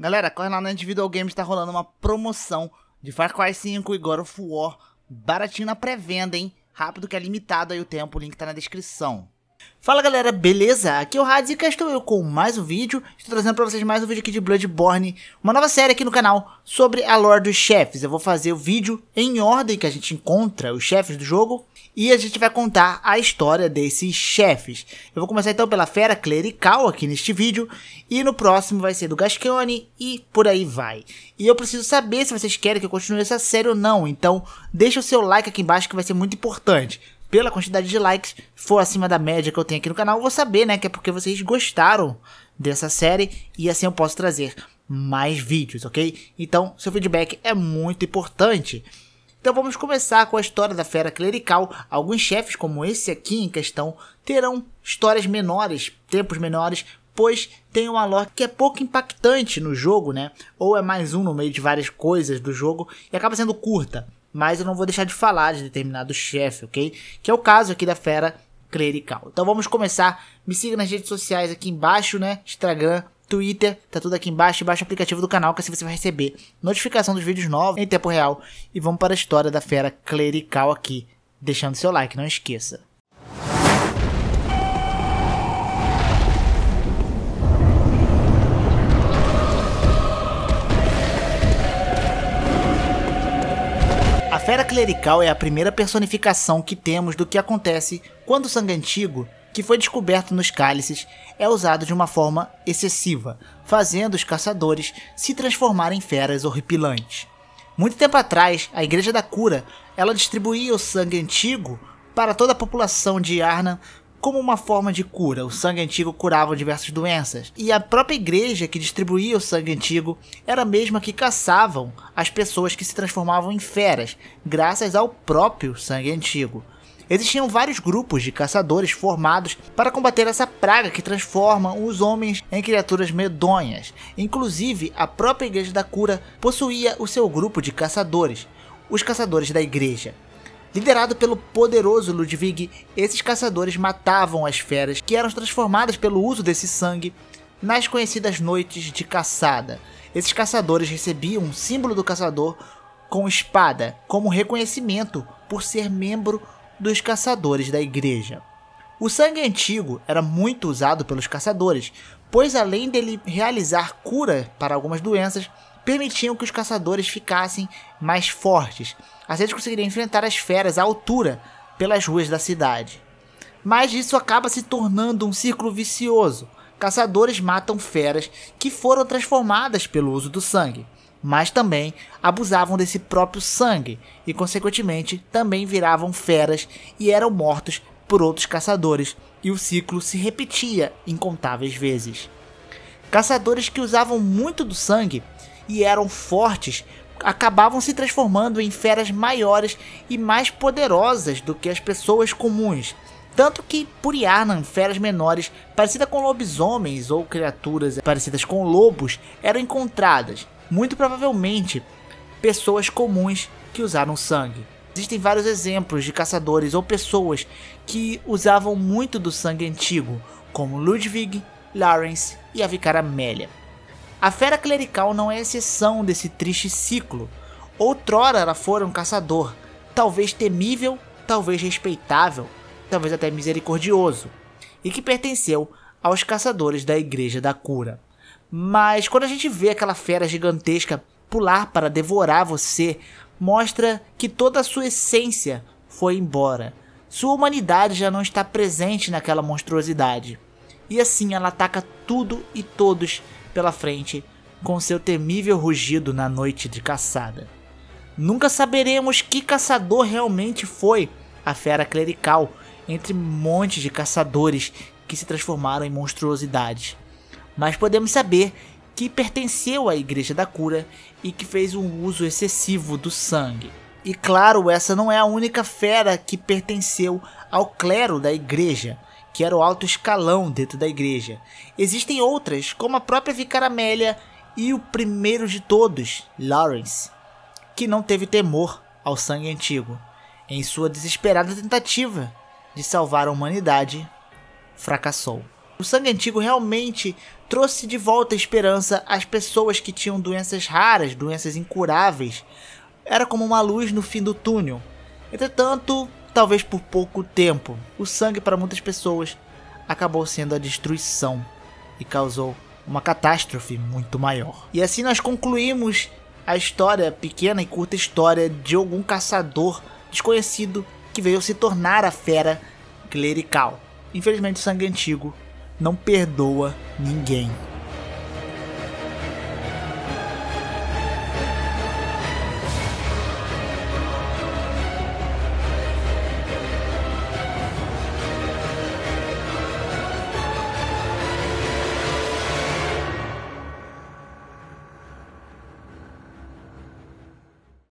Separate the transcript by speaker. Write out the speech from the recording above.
Speaker 1: Galera, corre lá na Individual Games, tá rolando uma promoção de Far Cry 5 e God of War, baratinho na pré-venda, hein? Rápido que é limitado aí o tempo, o link tá na descrição. Fala galera, beleza? Aqui é o Hades e cá estou eu com mais um vídeo. Estou trazendo para vocês mais um vídeo aqui de Bloodborne, uma nova série aqui no canal sobre a lore dos chefes. Eu vou fazer o vídeo em ordem que a gente encontra os chefes do jogo e a gente vai contar a história desses chefes. Eu vou começar então pela Fera Clerical aqui neste vídeo e no próximo vai ser do Gascone e por aí vai. E eu preciso saber se vocês querem que eu continue essa série ou não, então deixa o seu like aqui embaixo que vai ser muito importante pela quantidade de likes for acima da média que eu tenho aqui no canal, eu vou saber, né, que é porque vocês gostaram dessa série e assim eu posso trazer mais vídeos, ok? Então, seu feedback é muito importante. Então vamos começar com a história da fera clerical. Alguns chefes, como esse aqui em questão, terão histórias menores, tempos menores, pois tem uma lore que é pouco impactante no jogo, né? Ou é mais um no meio de várias coisas do jogo e acaba sendo curta mas eu não vou deixar de falar de determinado chefe, ok? Que é o caso aqui da fera clerical. Então vamos começar. Me siga nas redes sociais aqui embaixo, né? Instagram, Twitter, tá tudo aqui embaixo, embaixo é o aplicativo do canal, que assim você vai receber notificação dos vídeos novos em tempo real. E vamos para a história da fera clerical aqui, deixando seu like, não esqueça. clerical é a primeira personificação que temos do que acontece quando o sangue antigo, que foi descoberto nos cálices, é usado de uma forma excessiva, fazendo os caçadores se transformarem em feras horripilantes. Muito tempo atrás, a Igreja da Cura, ela distribuía o sangue antigo para toda a população de Arnan como uma forma de cura. O sangue antigo curava diversas doenças. E a própria igreja que distribuía o sangue antigo era a mesma que caçavam as pessoas que se transformavam em feras, graças ao próprio sangue antigo. Existiam vários grupos de caçadores formados para combater essa praga que transforma os homens em criaturas medonhas. Inclusive, a própria Igreja da Cura possuía o seu grupo de caçadores, os caçadores da Igreja. Liderado pelo poderoso Ludwig, esses caçadores matavam as feras, que eram transformadas pelo uso desse sangue nas conhecidas noites de caçada. Esses caçadores recebiam um símbolo do caçador com espada, como reconhecimento por ser membro dos caçadores da igreja. O sangue antigo era muito usado pelos caçadores, pois além dele realizar cura para algumas doenças, permitiam que os caçadores ficassem mais fortes, assim eles conseguiriam enfrentar as feras à altura pelas ruas da cidade. Mas isso acaba se tornando um círculo vicioso. Caçadores matam feras que foram transformadas pelo uso do sangue, mas também abusavam desse próprio sangue e, consequentemente, também viravam feras e eram mortos por outros caçadores, e o ciclo se repetia incontáveis vezes. Caçadores que usavam muito do sangue e eram fortes acabavam se transformando em feras maiores e mais poderosas do que as pessoas comuns. Tanto que, por Yarnan, feras menores, parecidas com lobisomens ou criaturas parecidas com lobos, eram encontradas, muito provavelmente pessoas comuns que usaram sangue. Existem vários exemplos de caçadores ou pessoas que usavam muito do sangue antigo, como Ludwig, Lawrence e a Vicara Amélia. A fera clerical não é exceção desse triste ciclo. Outrora ela fora um caçador, talvez temível, talvez respeitável, talvez até misericordioso, e que pertenceu aos caçadores da Igreja da Cura. Mas quando a gente vê aquela fera gigantesca pular para devorar você, mostra que toda a sua essência foi embora. Sua humanidade já não está presente naquela monstruosidade. E assim ela ataca tudo e todos pela frente com seu temível rugido na noite de caçada. Nunca saberemos que caçador realmente foi a fera clerical entre montes de caçadores que se transformaram em monstruosidades. Mas podemos saber que pertenceu à Igreja da Cura e que fez um uso excessivo do sangue. E claro, essa não é a única fera que pertenceu ao clero da igreja que era o alto escalão dentro da igreja. Existem outras, como a própria Vicar Amélia e o primeiro de todos, Lawrence, que não teve temor ao sangue antigo. Em sua desesperada tentativa de salvar a humanidade, fracassou. O sangue antigo realmente trouxe de volta a esperança às pessoas que tinham doenças raras, doenças incuráveis. Era como uma luz no fim do túnel. Entretanto, talvez por pouco tempo, o sangue para muitas pessoas acabou sendo a destruição e causou uma catástrofe muito maior. E assim nós concluímos a história, a pequena e curta história de algum caçador desconhecido que veio se tornar a fera clerical. Infelizmente, o sangue antigo não perdoa ninguém.